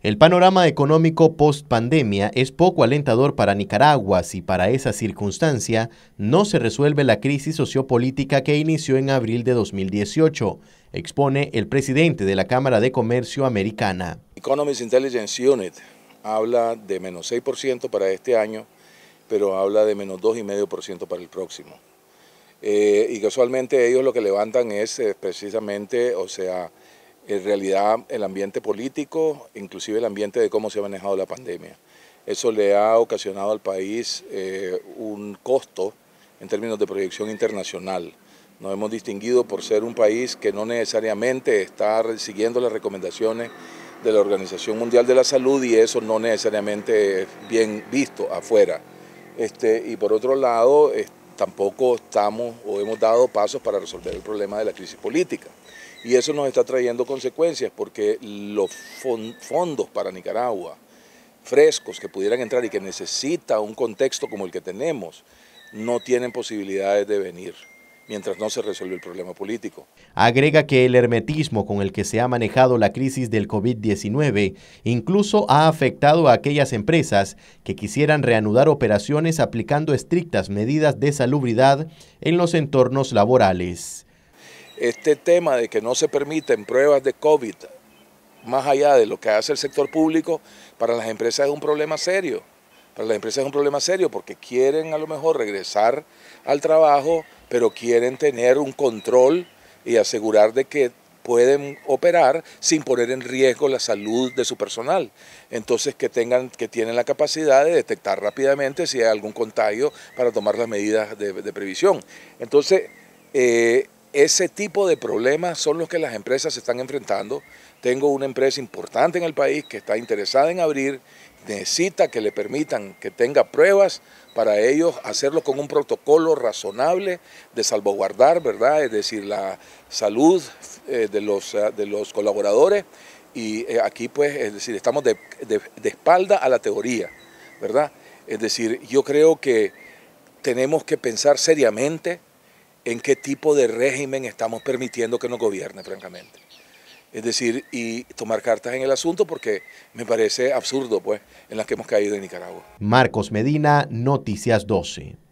El panorama económico post-pandemia es poco alentador para Nicaragua si para esa circunstancia no se resuelve la crisis sociopolítica que inició en abril de 2018, expone el presidente de la Cámara de Comercio Americana. Economist Intelligence Unit habla de menos 6% para este año, pero habla de menos 2,5% para el próximo. Eh, y casualmente ellos lo que levantan es eh, precisamente, o sea, en realidad el ambiente político, inclusive el ambiente de cómo se ha manejado la pandemia. Eso le ha ocasionado al país eh, un costo en términos de proyección internacional. Nos hemos distinguido por ser un país que no necesariamente está siguiendo las recomendaciones de la Organización Mundial de la Salud y eso no necesariamente es bien visto afuera. Este, y por otro lado, tampoco estamos o hemos dado pasos para resolver el problema de la crisis política. Y eso nos está trayendo consecuencias porque los fondos para Nicaragua frescos que pudieran entrar y que necesita un contexto como el que tenemos, no tienen posibilidades de venir mientras no se resuelve el problema político. Agrega que el hermetismo con el que se ha manejado la crisis del COVID-19 incluso ha afectado a aquellas empresas que quisieran reanudar operaciones aplicando estrictas medidas de salubridad en los entornos laborales. Este tema de que no se permiten pruebas de COVID más allá de lo que hace el sector público, para las empresas es un problema serio. Para las empresas es un problema serio porque quieren a lo mejor regresar al trabajo pero quieren tener un control y asegurar de que pueden operar sin poner en riesgo la salud de su personal. Entonces que tengan, que tienen la capacidad de detectar rápidamente si hay algún contagio para tomar las medidas de, previsión. Entonces, eh, ese tipo de problemas son los que las empresas se están enfrentando. Tengo una empresa importante en el país que está interesada en abrir necesita que le permitan que tenga pruebas para ellos hacerlo con un protocolo razonable de salvaguardar, ¿verdad? Es decir, la salud eh, eh, de, los, colaboradores y eh, aquí pues, es decir, estamos de, de, espalda a la teoría, ¿verdad? Es decir, yo creo que tenemos que pensar seriamente en qué tipo de régimen estamos permitiendo que nos gobierne, francamente es decir, y tomar cartas en el asunto porque me parece absurdo, pues, en las que hemos caído en Nicaragua. Marcos Medina, Noticias 12.